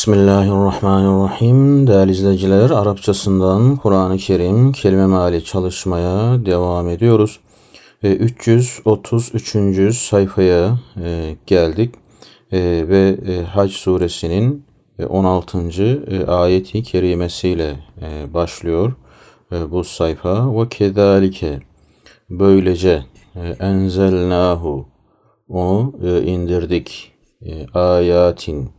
Bismillahirrahmanirrahim. Değerli izleyiciler, Arapçasından Kur'an-ı Kerim kelime mali çalışmaya devam ediyoruz. 333. sayfaya e, geldik e, ve e, Hac suresinin 16. ayeti kerimesiyle başlıyor bu sayfa. Ve kedalike böylece enzelnahu onu indirdik ayatin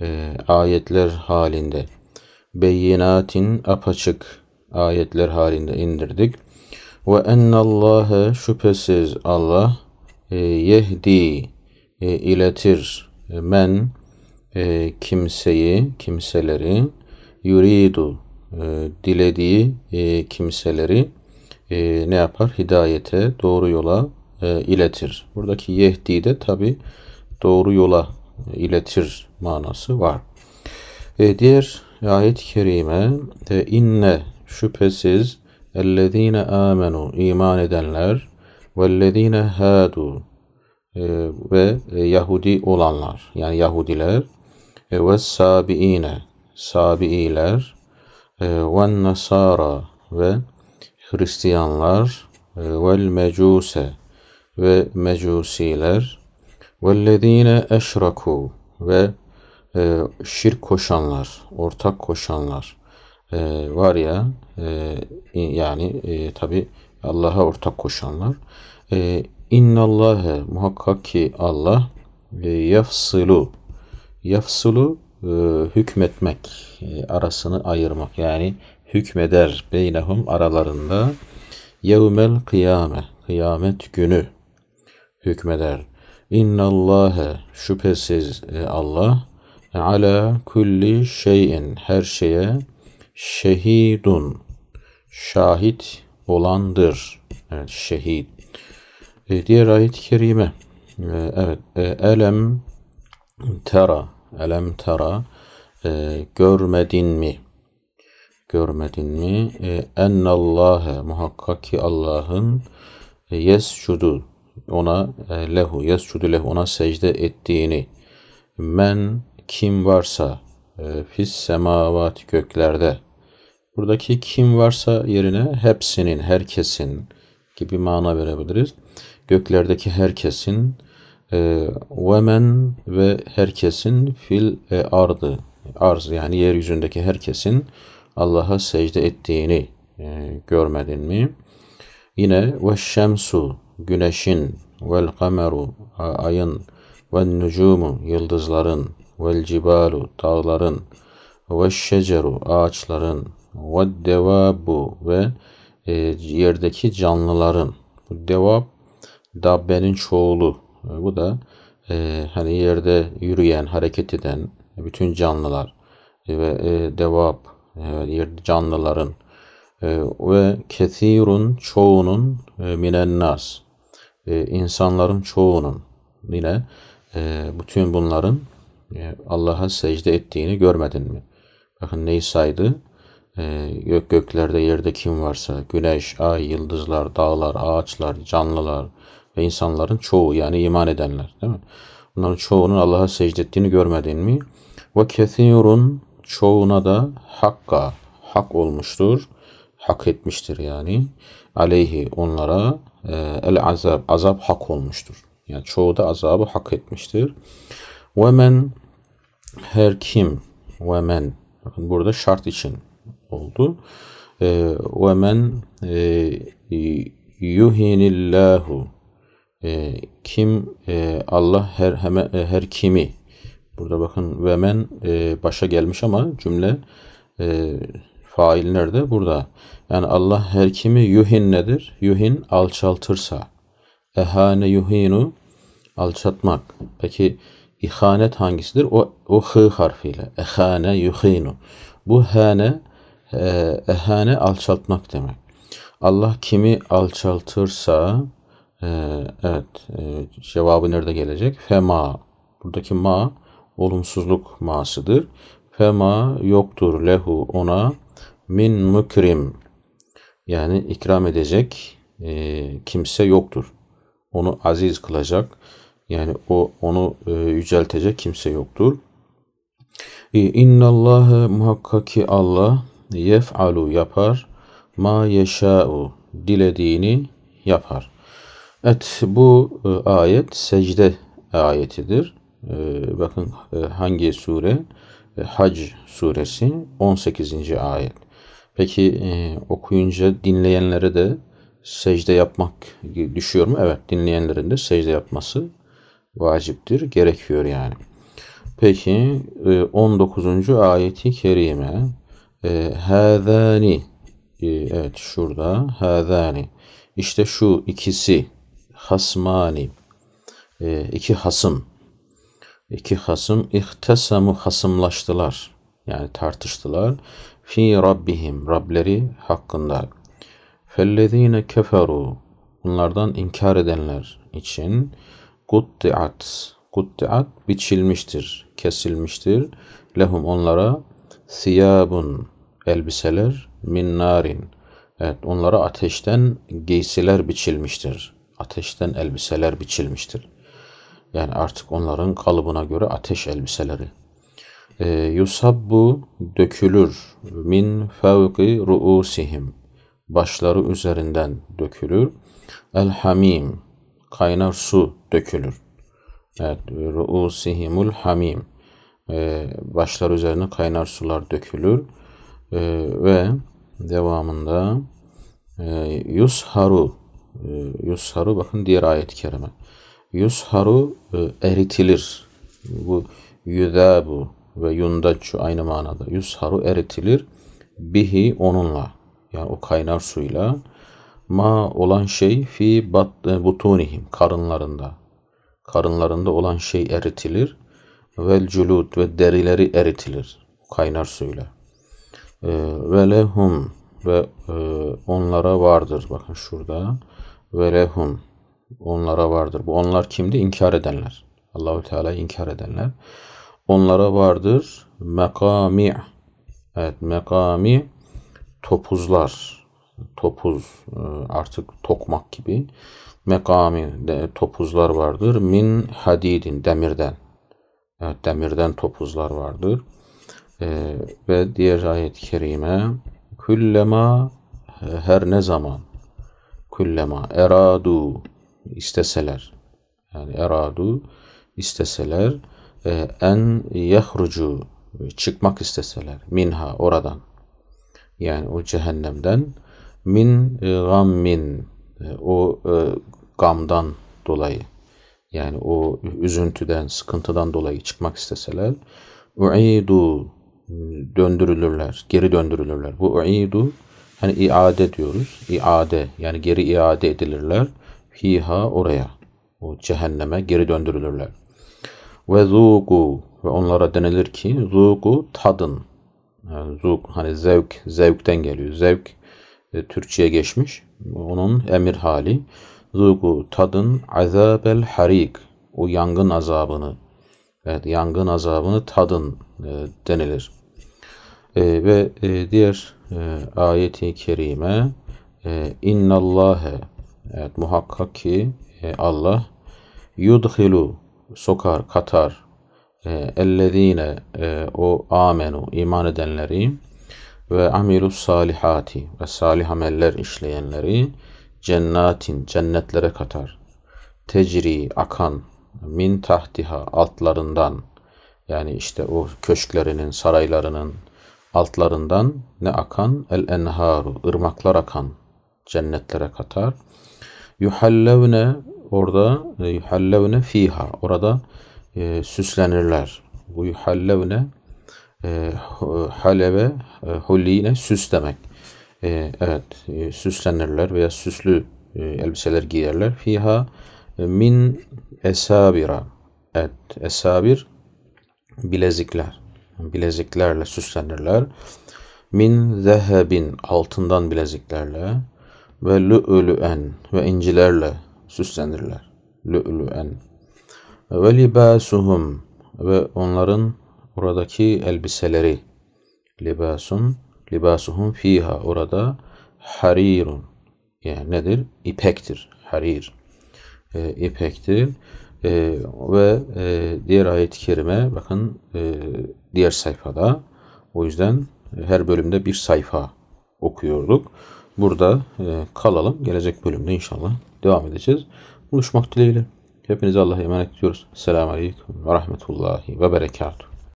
e, ayetler halinde beyinatin apaçık ayetler halinde indirdik. Ve ennallâhe şüphesiz Allah e, yehdi e, iletir e, men e, kimseyi, kimseleri yuridu e, dilediği e, kimseleri e, ne yapar? Hidayete, doğru yola e, iletir. Buradaki yehdi de tabi doğru yola iletir manası var. E, diğer ayet-i kerime e, inne şüphesiz ellezine amenu iman edenler vellezine hadu e, ve e, Yahudi olanlar yani Yahudiler e, ve sabiine sabiiler e, ve nasara ve Hristiyanlar e, vel mecuse ve mecusiler وَالَّذ۪ينَ اَشْرَكُوا Ve e, şirk koşanlar, ortak koşanlar e, var ya e, yani e, tabi Allah'a ortak koşanlar e, İnnallâhe muhakkak ki Allah e, yafsılu e, hükmetmek e, arasını ayırmak yani hükmeder beynehum aralarında yevmel kıyame kıyamet günü hükmeder İnna İnnallâhe şüphesiz e, Allah ala kulli şeyin her şeye şehidun şahit olandır. Evet şehid. E, diğer ayet-i kerime. E, evet e, elem tara, elem tara e, görmedin mi? Görmedin mi? E, Ennallâhe muhakkak ki Allah'ın e, yescudu ona e, lehu yescudu lehu ona secde ettiğini men kim varsa e, fis semavat göklerde buradaki kim varsa yerine hepsinin herkesin gibi mana verebiliriz. Göklerdeki herkesin e, vemen ve herkesin fil e, ardı arz yani yeryüzündeki herkesin Allah'a secde ettiğini e, görmedin mi? Yine ve şemsu güneşin, vel kameru, ayın, ve nücumu, yıldızların, vel cibalu, dağların, ve şeceru, ağaçların, ve devabu ve e, yerdeki canlıların. Bu devab, dabbenin çoğulu. E, bu da e, hani yerde yürüyen, hareket eden bütün canlılar e, ve e, devab, e, canlıların e, ve kesirun çoğunun e, minennas e, insanların çoğunun yine e, bütün bunların e, Allah'a secde ettiğini görmedin mi? Bakın neyi saydı? E, gök göklerde yerde kim varsa güneş, ay, yıldızlar, dağlar, ağaçlar, canlılar ve insanların çoğu yani iman edenler değil mi? Bunların çoğunun Allah'a secde ettiğini görmedin mi? Ve kethirun çoğuna da hakka hak olmuştur. Hak etmiştir yani. Aleyhi onlara ee, el azab, azap hak olmuştur. Yani çoğu da azabı hak etmiştir. Ve men her kim ve men bakın burada şart için oldu. Ee, ve men e, yuhinillahu e, kim e, Allah her her kimi burada bakın ve men başa gelmiş ama cümle Fail nerede? Burada. Yani Allah her kimi yuhin nedir? Yuhin alçaltırsa. Ehane yuhinu alçatmak. Peki ihanet hangisidir? O, o hı harfiyle. Ehane yuhinu. Bu hane e, ehane alçaltmak demek. Allah kimi alçaltırsa e, evet e, cevabı nerede gelecek? Fema. Buradaki ma olumsuzluk masıdır. Fema yoktur lehu ona min mukrim yani ikram edecek e, kimse yoktur. Onu aziz kılacak yani o onu e, yüceltecek kimse yoktur. İnna Allah muhakkaki ki Allah yef'alu yapar ma yeşa'u dilediğini yapar. Evet bu e, ayet secde ayetidir. E, bakın e, hangi sure? E, Hac suresi 18. ayet. Peki e, okuyunca dinleyenlere de secde yapmak düşüyor mu? Evet dinleyenlerin de secde yapması vaciptir, gerekiyor yani. Peki 19. E, ayeti kerime e, Hâzâni e, Evet şurada Hâzâni İşte şu ikisi Hasmani iki hasım iki hasım ihtasamu hasımlaştılar yani tartıştılar fi rabbihim Rableri hakkında. Fellezine keferu bunlardan inkar edenler için guttiat guttiat biçilmiştir, kesilmiştir. Lehum onlara siyabun elbiseler min narin. Evet onlara ateşten giysiler biçilmiştir. Ateşten elbiseler biçilmiştir. Yani artık onların kalıbına göre ateş elbiseleri. E, yusabbu dökülür min fevki ruusihim başları üzerinden dökülür. El hamim kaynar su dökülür. Evet, ruusihimul hamim e, ee, başlar üzerine kaynar sular dökülür ee, ve devamında e, yusharu e, yusharu bakın diğer ayet-i kerime yusharu e, eritilir bu yüdabu ve yundaçu aynı manada yusharu eritilir bihi onunla yani o kaynar suyla ma olan şey fi bat, e, butunihim karınlarında karınlarında olan şey eritilir vel culut ve derileri eritilir kaynar suyla e, ve lehum ve e, onlara vardır bakın şurada ve lehum onlara vardır bu onlar kimdi inkar edenler Allahü Teala inkar edenler onlara vardır mekami. Evet mekami topuzlar. Topuz e, artık tokmak gibi. Mekami de, topuzlar vardır. Min hadidin demirden. Evet demirden topuzlar vardır. Ee, ve diğer ayet-i kerime küllema her ne zaman küllema eradu isteseler yani eradu isteseler ee, en yahrucu çıkmak isteseler minha oradan yani o cehennemden min e, gammin e, o e, gamdan dolayı yani o üzüntüden, sıkıntıdan dolayı çıkmak isteseler uidu döndürülürler, geri döndürülürler. Bu uidu hani iade diyoruz. iade, yani geri iade edilirler. Fiha oraya. O cehenneme geri döndürülürler. Ve zuku ve onlara denilir ki zuku tadın. Yani zuk hani zevk, zevkten geliyor. Zevk e, Türkçe'ye geçmiş. Onun emir hali. Zuku tadın azabel harik. O yangın azabını. Evet yangın azabını tadın e, denilir. E, ve e, diğer e, ayeti kerime e, innallâhe evet muhakkak ki e, Allah yudhilu sokar, katar. E, ellezine e, o amenu iman edenleri ve amilus salihati ve salih ameller işleyenleri cennatin cennetlere katar. Tecri akan min tahtiha altlarından yani işte o köşklerinin, saraylarının altlarından ne akan? El enharu, ırmaklar akan cennetlere katar. Yuhallevne orada e, yuhallevne fiha orada e, süslenirler. Bu yuhallevne e, haleve e, hulline süs demek. E, evet e, süslenirler veya süslü e, elbiseler giyerler. Fiha e, min esabira evet esabir bilezikler. Bileziklerle süslenirler. Min zehebin altından bileziklerle ve lü'lü'en ve incilerle süslenirler. Lü'lü'en. Ve libasuhum ve onların oradaki elbiseleri libasun libasuhum fiha orada harirun yani nedir? İpektir. Harir. E, ipektir. E, ve e, diğer ayet-i kerime bakın e, diğer sayfada o yüzden her bölümde bir sayfa okuyorduk burada e, kalalım. Gelecek bölümde inşallah devam edeceğiz. Buluşmak dileğiyle. Hepinize Allah'a emanet ediyoruz. Selamun Aleyküm ve Rahmetullahi ve Berekatuhu.